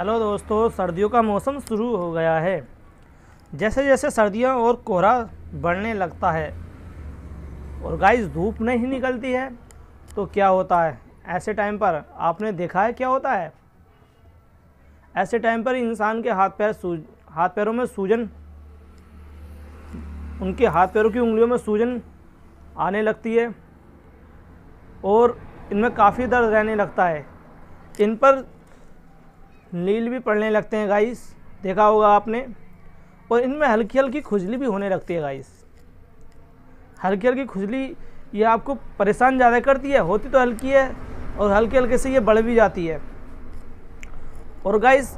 hello दोस्तों सर्दियों का मौसम शुरू हो गया है जैसे जैसे सर्दियाँ और कोहरा बढ़ने लगता है और गाइस धूप नहीं निकलती है तो क्या होता है ऐसे टाइम पर आपने देखा है क्या होता है ऐसे टाइम पर इंसान के हाथ पैर सूज हाथ पैरों में सूजन उनके हाथ पैरों की उंगलियों में सूजन आने लगती है और इनमें काफ़ी दर्द रहने लगता है इन पर नील भी पड़ने लगते हैं गाइस देखा होगा आपने और इनमें हल्की हल्की खुजली भी होने लगती है गाइस हल्की हल्की खुजली ये आपको परेशान ज़्यादा करती है होती तो हल्की है और हल्के हल्के से ये बढ़ भी जाती है और गाइस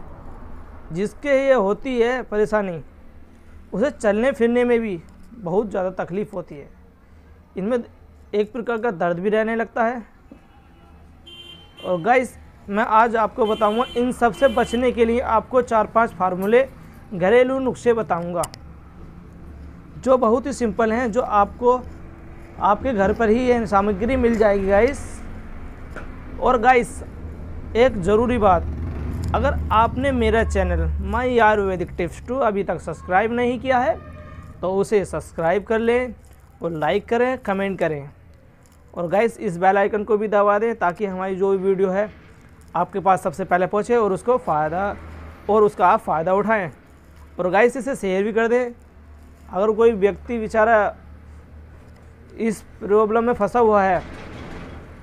जिसके ये होती है परेशानी उसे चलने फिरने में भी बहुत ज़्यादा तकलीफ़ होती है इनमें एक प्रकार का दर्द भी रहने लगता है और गाइस मैं आज आपको बताऊंगा इन सब से बचने के लिए आपको चार पांच फार्मूले घरेलू नुस्खे बताऊंगा जो बहुत ही सिंपल हैं जो आपको आपके घर पर ही ये सामग्री मिल जाएगी गाइस और गाइस एक ज़रूरी बात अगर आपने मेरा चैनल माई आयुर्वेदिक टिप्स टू अभी तक सब्सक्राइब नहीं किया है तो उसे सब्सक्राइब कर लें और लाइक करें कमेंट करें और गाइस इस बेल आइकन को भी दबा दें ताकि हमारी जो भी वीडियो है आपके पास सबसे पहले पहुँचे और उसको फ़ायदा और उसका आप फ़ायदा उठाएँ और गाइस इसे शेयर भी कर दें अगर कोई व्यक्ति बेचारा इस प्रॉब्लम में फंसा हुआ है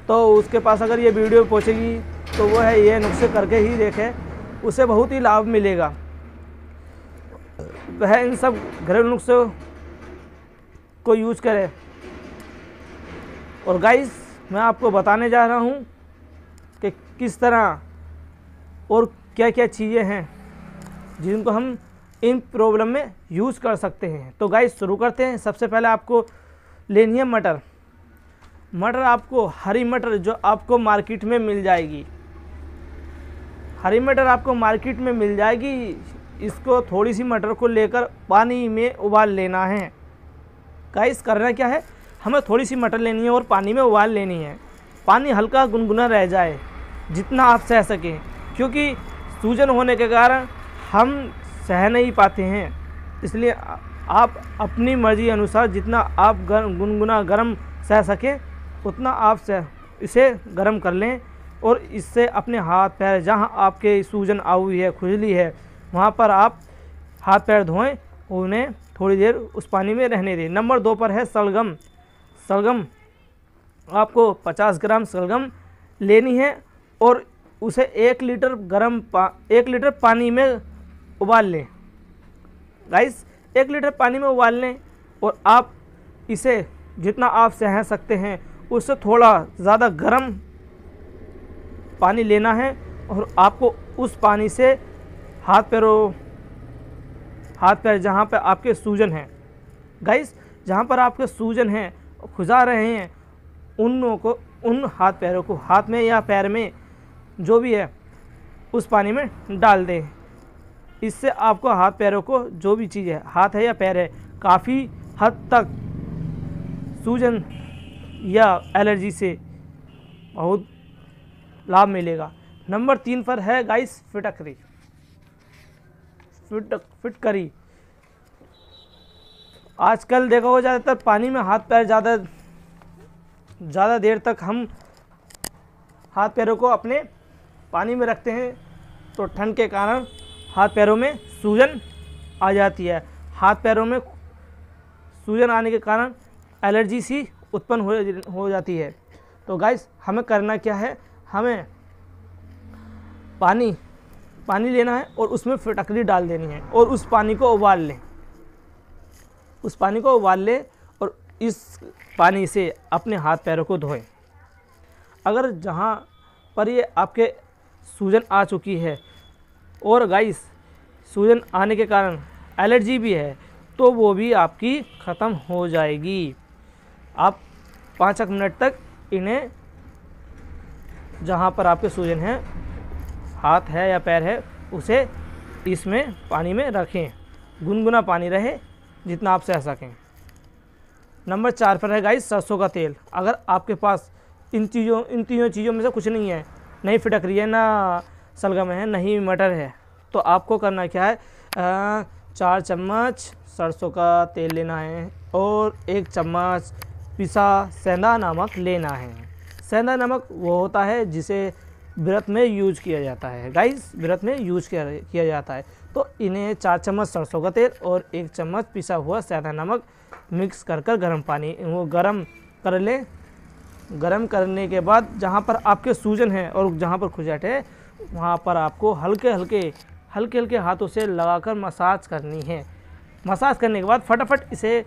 तो उसके पास अगर ये वीडियो पहुँचेगी तो वो है ये नुस्खे करके ही देखे उसे बहुत ही लाभ मिलेगा वह इन सब घरेलू नुस्खों को यूज करें और गाइस मैं आपको बताने जा रहा हूँ किस तरह और क्या क्या चीज़ें हैं जिनको हम इन प्रॉब्लम में यूज़ कर सकते हैं तो गाइस शुरू करते हैं सबसे पहले आपको लेनी है मटर मटर आपको हरी मटर जो आपको मार्केट में मिल जाएगी हरी मटर आपको मार्केट में मिल जाएगी इसको थोड़ी सी मटर को लेकर पानी में उबाल लेना है गाइस करना क्या है हमें थोड़ी सी मटर लेनी है और पानी में उबाल लेनी है पानी हल्का गुनगुना रह जाए जितना आप सह सकें क्योंकि सूजन होने के कारण हम सह नहीं पाते हैं इसलिए आप अपनी मर्ज़ी अनुसार जितना आप गर, गुनगुना गर्म सह सकें उतना आप सह इसे गर्म कर लें और इससे अपने हाथ पैर जहाँ आपके सूजन आ हुई है खुजली है वहाँ पर आप हाथ पैर धोएं उन्हें थोड़ी देर उस पानी में रहने दें नंबर दो पर है सलगम सलगम आपको 50 ग्राम सलगम लेनी है और उसे एक लीटर गर्म पा एक लीटर पानी में उबाल लें राइस एक लीटर पानी में उबाल लें और आप इसे जितना आप सह सकते हैं उससे थोड़ा ज़्यादा गर्म पानी लेना है और आपको उस पानी से हाथ पैरों हाथ पैर जहाँ पर आपके सूजन हैं गाइस जहाँ पर आपके सूजन हैं खुजा रहे हैं उन को उन हाथ पैरों को हाथ में या पैर में जो भी है उस पानी में डाल दें इससे आपको हाथ पैरों को जो भी चीज़ है हाथ है या पैर है काफ़ी हद तक सूजन या एलर्जी से बहुत लाभ मिलेगा नंबर तीन पर है गाइस फिटकरी फिट फिटकरी आजकल देखा हो ज़्यादातर पानी में हाथ पैर ज़्यादा ज़्यादा देर तक हम हाथ पैरों को अपने पानी में रखते हैं तो ठंड के कारण हाथ पैरों में सूजन आ जाती है हाथ पैरों में सूजन आने के कारण एलर्जी सी उत्पन्न हो हो जाती है तो गाइस हमें करना क्या है हमें पानी पानी लेना है और उसमें फिटकरी डाल देनी है और उस पानी को उबाल लें उस पानी को उबाल लें और इस पानी से अपने हाथ पैरों को धोएं अगर जहाँ पर ये आपके सूजन आ चुकी है और गाइस सूजन आने के कारण एलर्जी भी है तो वो भी आपकी ख़त्म हो जाएगी आप पाँच एक मिनट तक इन्हें जहाँ पर आपके सूजन है हाथ है या पैर है उसे इसमें पानी में रखें गुनगुना पानी रहे जितना आप सह सकें नंबर चार पर है गाइस सरसों का तेल अगर आपके पास इन चीज़ों इन तीनों चीज़ों में से कुछ नहीं है नहीं फिटक रही है ना सलगम है नहीं मटर है तो आपको करना क्या है आ, चार चम्मच सरसों का तेल लेना है और एक चम्मच पिसा सेंधा नमक लेना है सेंधा नमक वो होता है जिसे व्रत में यूज किया जाता है गाइस व्रत में यूज किया किया जाता है तो इन्हें चार चम्मच सरसों का तेल और एक चम्मच पिसा हुआ सेंधा नमक मिक्स कर कर गर्म पानी वो गर्म कर लें गर्म करने के बाद जहाँ पर आपके सूजन है और जहाँ पर खुजट है वहाँ पर आपको हल्के हल्के हल्के हल्के हाथों से लगाकर मसाज करनी है मसाज करने के बाद फटाफट इसे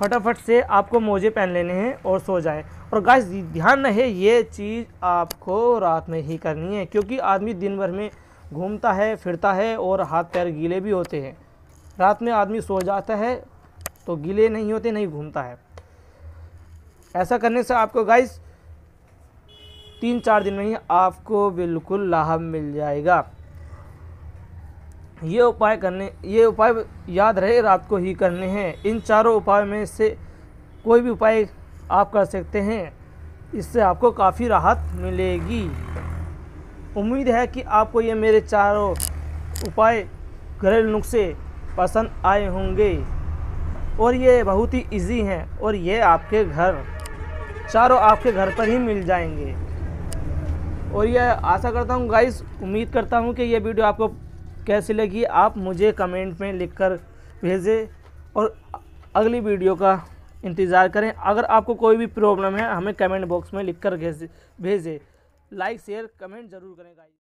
फटाफट से आपको मोजे पहन लेने हैं और सो जाएं और गाइस ध्यान रहे ये चीज़ आपको रात में ही करनी है क्योंकि आदमी दिन भर में घूमता है फिरता है और हाथ पैर गीले भी होते हैं रात में आदमी सो जाता है तो गीले नहीं होते नहीं घूमता है ऐसा करने से आपको गाइस तीन चार दिन में ही आपको बिल्कुल लाभ मिल जाएगा ये उपाय करने ये उपाय याद रहे रात को ही करने हैं इन चारों उपायों में से कोई भी उपाय आप कर सकते हैं इससे आपको काफ़ी राहत मिलेगी उम्मीद है कि आपको ये मेरे चारों उपाय घरेलू नुस्खे पसंद आए होंगे और ये बहुत ही इजी हैं और ये आपके घर चारों आपके घर पर ही मिल जाएंगे और यह आशा करता हूँ गाइस उम्मीद करता हूँ कि यह वीडियो आपको कैसी लगी आप मुझे कमेंट में लिख कर भेजें और अगली वीडियो का इंतज़ार करें अगर आपको कोई भी प्रॉब्लम है हमें कमेंट बॉक्स में लिख कर भेजें लाइक शेयर कमेंट ज़रूर करें गाइस